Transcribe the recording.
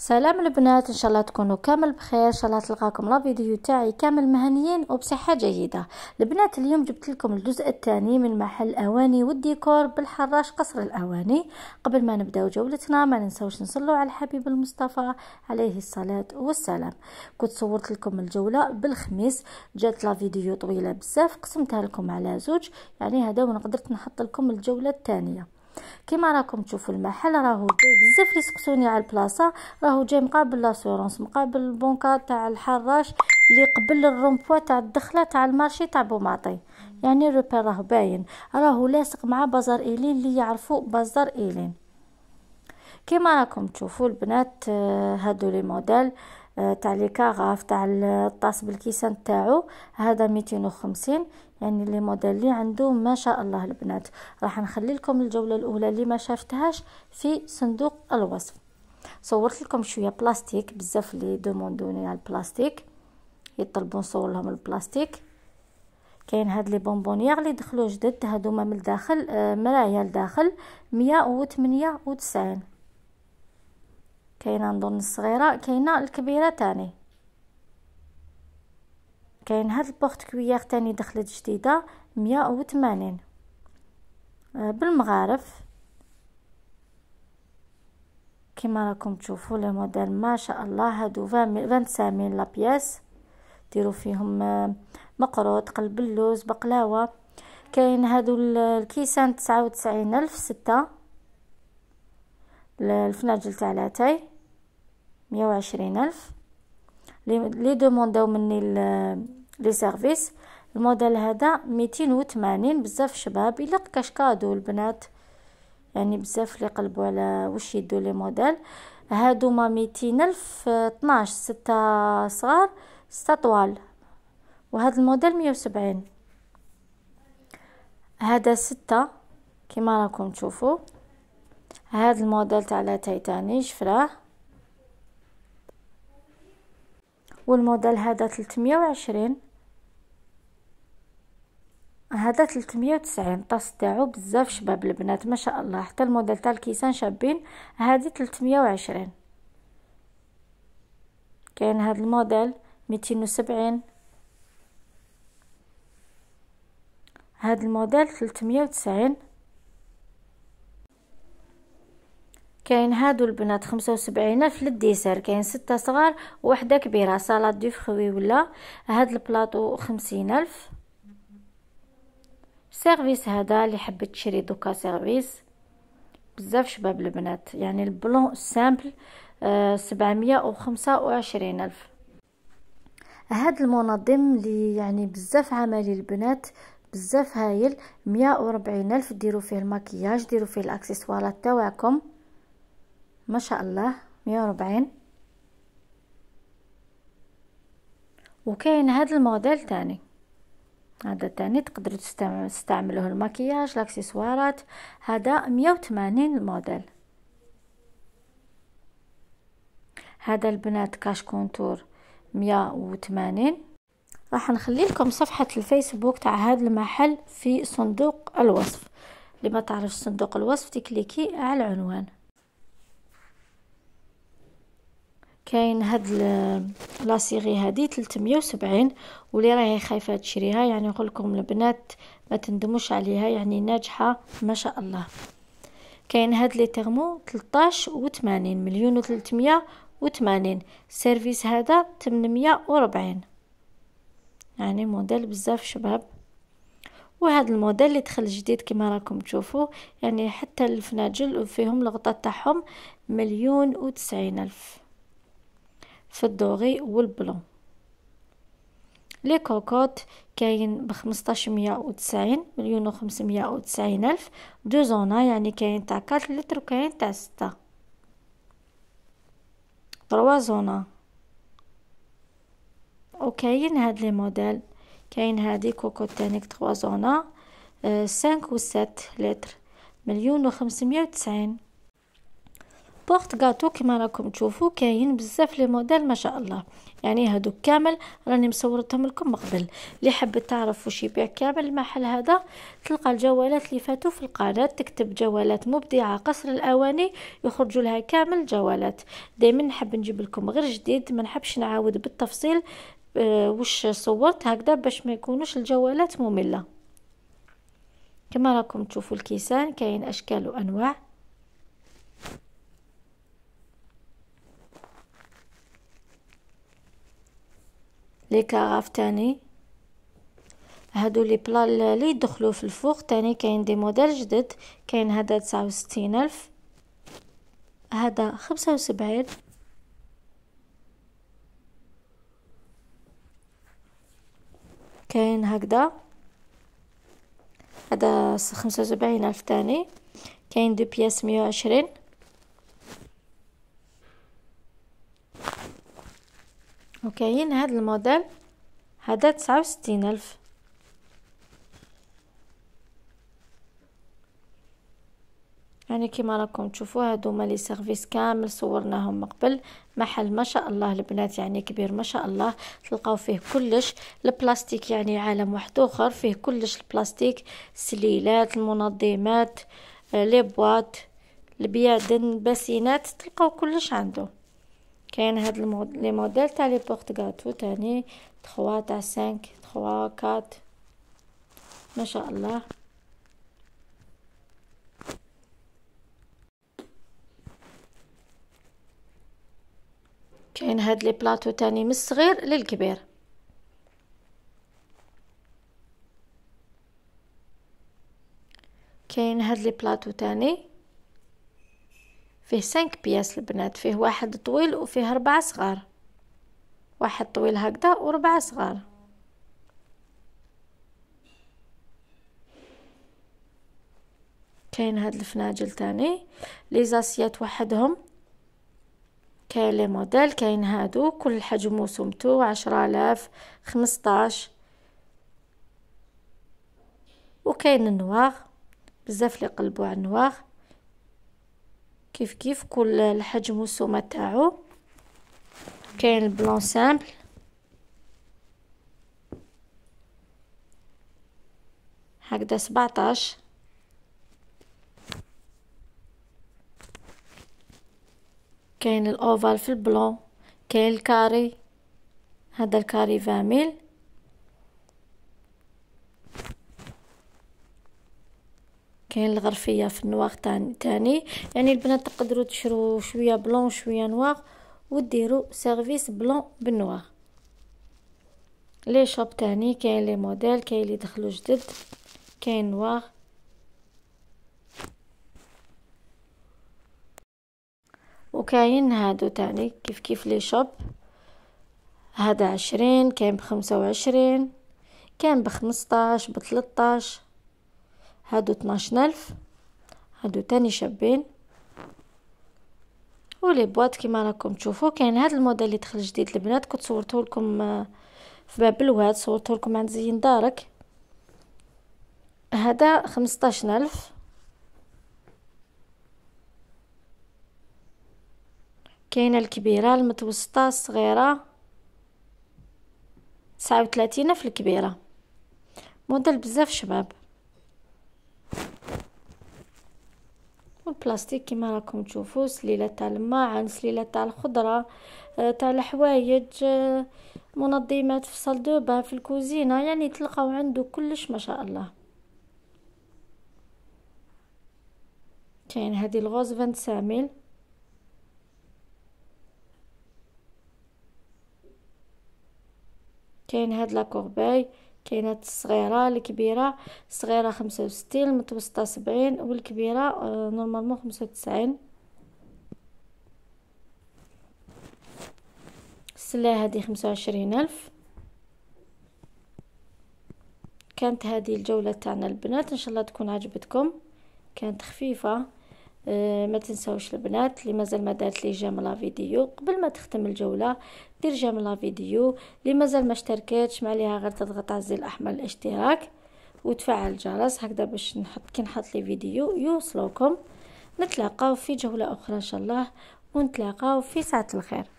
سلام البنات ان شاء الله تكونوا كامل بخير ان شاء الله تلقاكم لا فيديو تاعي كامل مهنيين وبصحه جيده البنات اليوم جبت لكم الجزء الثاني من محل اواني والديكور بالحراش قصر الاواني قبل ما نبداو جولتنا ما ننساوش نصلوا على الحبيب المصطفى عليه الصلاه والسلام كنت صورت لكم الجوله بالخميس جات لا فيديو طويله بزاف قسمتها لكم على زوج يعني هذا ونقدرت قدرت نحط لكم الجوله الثانيه كيما راكم تشوفوا المحل راهو جاي بزاف لي سقسوني على البلاصه راهو جاي مقابل لاسورونس مقابل البنكه تاع الحراش اللي قبل الرومبوا تاع الدخله تاع المارشي تاع بوماطي يعني روبير راه باين راهو لاصق مع بازار ايلين اللي يعرفوا بازار ايلين كيما راكم تشوفوا البنات آه، هادو لي موديل تاع لي كاغاف تاع الطاس بالكيسان تاعو هذا 250 يعني لي موديل لي عنده ما شاء الله البنات راح نخلي لكم الجوله الاولى اللي ما شافتهاش في صندوق الوصف صورت لكم شويه بلاستيك بزاف لي دوموندوني على البلاستيك يطلبون صور لهم البلاستيك كاين هاد لي بونبونيير لي دخلوا جدد هادو من الداخل آه، مرايا لداخل 198 كاينه نظن الصغيره كاينه الكبيره تاني كاين هاد البورت كويير تاني دخلت جديده مية وثمانين آه، بالمغارف كما راكم تشوفوا لي موديل ما شاء الله هادو 25000 لا بياس ديروا فيهم آه، مقروط قلب اللوز بقلاوه كاين هادو الكيسان 99000 ستة الفناجل تاع لاتاي مية وعشرين ألف لي دومونداو مني لي سيرفيس الموديل هذا ميتين وثمانين بزاف شباب الا كاش كادو البنات يعني بزاف لي قلبوا على واش يدو لي موديل هادو ما ميتين الف طناش ستة صغار ستة طوال وهاد الموديل مية وسبعين هذا ستة كيما راكم تشوفوا هذا الموديل تاع لا تايتاني شفراه والموديل هذا 320 هذا 390 طاس تاعو بزاف شباب البنات ما شاء الله حتى الموديل تاع الكيسان شابين هذه 320 كاين هذا الموديل 270 هذا الموديل 390 كاين هادو البنات خمسة وسبعين الف للديسير كاين ستة صغار وحده كبيره سالاد دو فخوي ولا هاد البلاطو خمسين الف سيرفيس هذا اللي حبيت تشري دوكا سيرفيس بزاف شباب البنات يعني البلون سامبل آه، سبعمية وخمسة وعشرين الف هاد المنظم اللي يعني بزاف عملي البنات بزاف هايل مية وربعين الف ديروا فيه المكياج ديروا فيه الاكسسوارات تواكم ما شاء الله مية وربعين وكاين هذا الموديل تاني هذا تاني تقدروا تستعملوه المكياج الاكسسوارات هذا مية وثمانين الموديل هذا البنات كاش كونتور مية وثمانين راح نخلي لكم صفحة الفيسبوك تاع هذا المحل في صندوق الوصف لما تعرف صندوق الوصف تكليكي على العنوان كاين هاد سيغي هادي 370 واللي راهي خايفه تشريها يعني نقول لكم البنات ما تندموش عليها يعني ناجحه ما شاء الله كاين هاد لي تيرمو 13 و 80 مليون و 380 السيرفيس هذا 840 يعني موديل بزاف شباب وهذا الموديل اللي دخل جديد كما راكم تشوفوا يعني حتى الفناجل فيهم الغطاء تاعهم مليون وتسعين الف في الدوغي والبلون لي كوكوت كاين ب 1590 مليون و 590 ألف دو زونا يعني كاين تاع 4 لتر وكاين تاع ستة تروا زونا وكاين هاد لي موديل كاين هادي كوكوت تانيك تروا زونا أه سانك و سات لتر مليون و تسعين بورت كاتو كما راكم تشوفوا كاين بزاف لي موديل ما شاء الله يعني هادو كامل راني مصورتهم لكم قبل اللي حاب تعرف واش يبيع كامل المحل هذا تلقى الجوالات اللي فاتوا في القناه تكتب جوالات مبدعه قصر الاواني يخرجوا لها كامل جوالات دائما نحب نجيب لكم غير جديد ما نحبش نعاود بالتفصيل أه وش صورت هكذا باش ما يكونوش الجوالات ممله كما راكم تشوفوا الكيسان كاين اشكال وانواع لي كاغاف تاني هادو لي بلا لي يدخلو في الفوق تاني كاين دي موديل جدد كاين هذا تسعة وستين الف هذا خمسة وسبعين كاين هكذا هذا خمسة وسبعين الف تاني كاين دو بياس مية وعشرين وكاين هاد الموديل هذا تسعة ألف يعني كيما راكم تشوفوا هادو هما لي سيرفيس كامل صورناهم قبل محل ما شاء الله البنات يعني كبير ما شاء الله تلقاو فيه كلش البلاستيك يعني عالم واحد اخر فيه كلش البلاستيك السليلات المنظمات آه، لي بواط البيادن باسينات تلقاو كلش عنده كاين هاد لي موديل تاع لي بورت غاتو تاني تخوا تاع سانك تخوا 4 ما شاء الله كاين هاد لي بلاطو تاني من الصغير للكبير كاين هاد لي بلاطو تاني فيه سانك بياس البنات فيه واحد طويل وفيه ربعة صغار واحد طويل هكذا وربعة صغار كاين هاد الفناجل تاني لي زاسيات وحدهم كاين لي موديل كاين هادو كل حجم وسمتو عشرة آلاف خمسطاش وكاين النواغ بزاف لي قلبو على النواغ كيف كيف كل الحجم والسومة تاعو كاين البلون سامبل هكذا سبعطاش كاين الاوفال في البلون كاين الكاري هذا الكاري فاميل كاين الغرفيه في النواغ تاني يعني البنات تقدروا تشرو شويه بلون شويه نواغ وديروا سيرفيس بلون بالنواغ لي شوب تاني كاين لي موديل كاين لي دخلوا جدد كاين نواغ وكاين هادو تاني كيف كيف لي شوب هذا عشرين كاين بخمسة وعشرين كاين بخمسطاش بتلطاش هادو اتناشن ألف هادو تاني شابين ولي بواط كيما راكم تشوفوا كاين هاد الموديل اللي دخل جديد البنات كنت صورته لكم آه، في باب الواد صورته لكم عند زين دارك هذا خمسطاشن ألف كاينه الكبيره المتوسطه الصغيره تسعة وثلاثين في الكبيره موديل بزاف شباب بلاستيك كما راكم تشوفوا سليله تاع الماعن سليله تاع الخضره تاع الحوايج منظمات في صال دو في الكوزينه يعني تلقاو عنده كلش ما شاء الله كاين هذه الغوز 25 ساميل كاين هاد لا كورباي كاينات الصغيره الكبيره الصغيره خمسة المتوسطه سبعين والكبيره نورمالمون آه، خمسة السلة هذه خمسة ألف كانت هذه الجولة تاعنا البنات ان شاء الله تكون عجبتكم كانت خفيفة آه، ما تنساوش البنات اللي مازال ما دارت لي جيم لا فيديو قبل ما تختم الجوله دير جيم لا فيديو اللي مازال ما اشتركتش ما عليها غير تضغط على الزر الاحمر الاشتراك وتفعل الجرس هكذا باش نحط كي نحط لي فيديو يوصلوكم نتلاقاو في جوله اخرى ان شاء الله ونتلاقاو في ساعه الخير